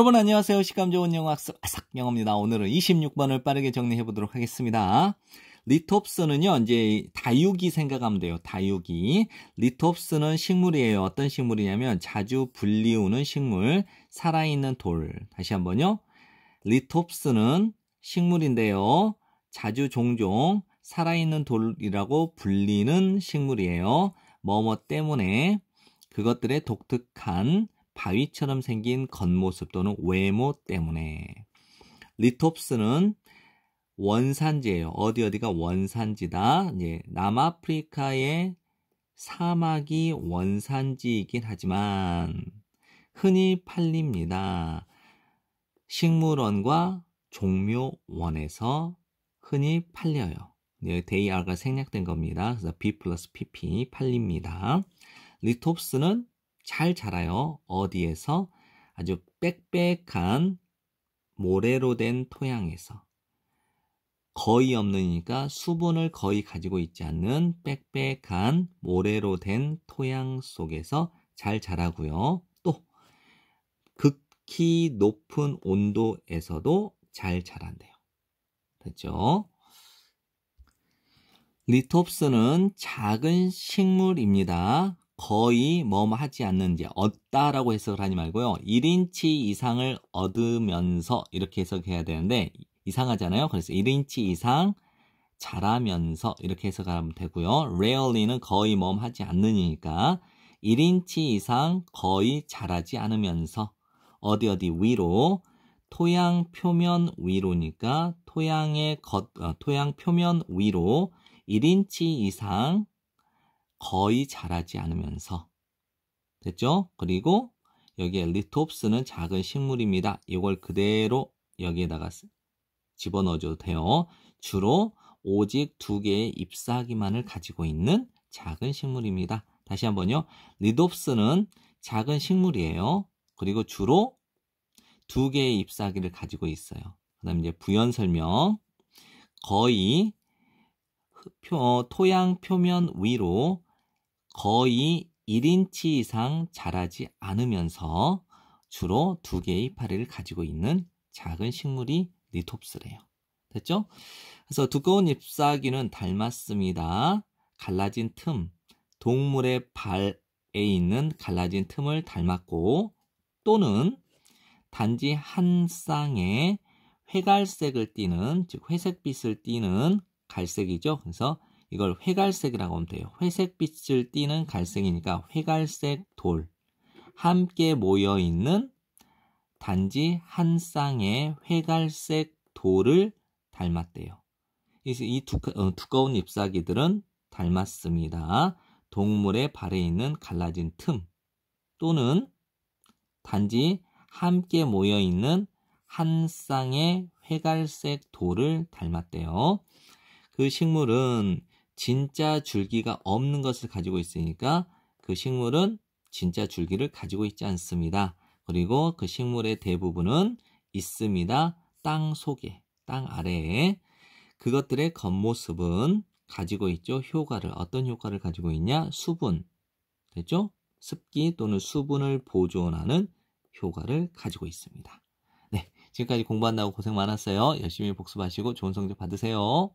여러분 안녕하세요. 식감 좋은 영어 학습 아삭 영어입니다. 오늘은 26번을 빠르게 정리해 보도록 하겠습니다. 리톱스는요, 이제 다육이 생각하면 돼요. 다육이. 리톱스는 식물이에요. 어떤 식물이냐면 자주 불리우는 식물, 살아있는 돌. 다시 한번요. 리톱스는 식물인데요. 자주 종종 살아있는 돌이라고 불리는 식물이에요. 뭐 뭐 때문에 그것들의 독특한 바위처럼 생긴 겉모습 또는 외모 때문에 리톱스는 원산지예요. 어디 어디가 원산지다. 예, 남아프리카의 사막이 원산지이긴 하지만 흔히 팔립니다. 식물원과 종묘원에서 흔히 팔려요. 예, 데이아가 생략된 겁니다. 그래서 B 플러스 PP 팔립니다. 리톱스는 잘 자라요. 어디에서? 아주 빽빽한 모래로 된 토양에서. 거의 없는니까 수분을 거의 가지고 있지 않는 빽빽한 모래로 된 토양 속에서 잘 자라고요. 또 극히 높은 온도에서도 잘 자란대요. 됐죠? 리톱스는 작은 식물입니다. 거의 뭐뭐 하지 않는 이제 얻다라고 해석을 하지 말고요. 1인치 이상을 얻으면서 이렇게 해석해야 되는데 이상하잖아요. 그래서 1인치 이상 자라면서 이렇게 해석하면 되고요. rarely는 거의 뭐뭐 하지 않는니까 1인치 이상 거의 자라지 않으면서 어디 어디 위로 토양 표면 위로니까 토양의 겉 어, 토양 표면 위로 1인치 이상 거의 자라지 않으면서 됐죠? 그리고 여기에 리톱스는 작은 식물입니다. 이걸 그대로 여기에다가 집어넣어줘도 돼요. 주로 오직 두 개의 잎사귀만을 가지고 있는 작은 식물입니다. 다시 한번요. 리톱스는 작은 식물이에요. 그리고 주로 두 개의 잎사귀를 가지고 있어요. 그 다음 이제 부연 설명. 거의 토양 표면 위로 거의 1인치 이상 자라지 않으면서 주로 두 개의 파리를 가지고 있는 작은 식물이 리톱스래요. 됐죠? 그래서 두꺼운 잎사귀는 닮았습니다. 갈라진 틈, 동물의 발에 있는 갈라진 틈을 닮았고 또는 단지 한 쌍의 회갈색을 띠는 즉 회색빛을 띠는 갈색이죠. 그래서 이걸 회갈색이라고 하면 돼요. 회색빛을 띠는 갈색이니까 회갈색 돌. 함께 모여 있는 단지 한 쌍의 회갈색 돌을 닮았대요. 이 두꺼, 어, 두꺼운 잎사귀들은 닮았습니다. 동물의 발에 있는 갈라진 틈 또는 단지 함께 모여 있는 한 쌍의 회갈색 돌을 닮았대요. 그 식물은 진짜 줄기가 없는 것을 가지고 있으니까 그 식물은 진짜 줄기를 가지고 있지 않습니다. 그리고 그 식물의 대부분은 있습니다. 땅 속에, 땅 아래에 그것들의 겉모습은 가지고 있죠. 효과를 어떤 효과를 가지고 있냐? 수분. 됐죠? 습기 또는 수분을 보존하는 효과를 가지고 있습니다. 네. 지금까지 공부한다고 고생 많았어요. 열심히 복습하시고 좋은 성적 받으세요.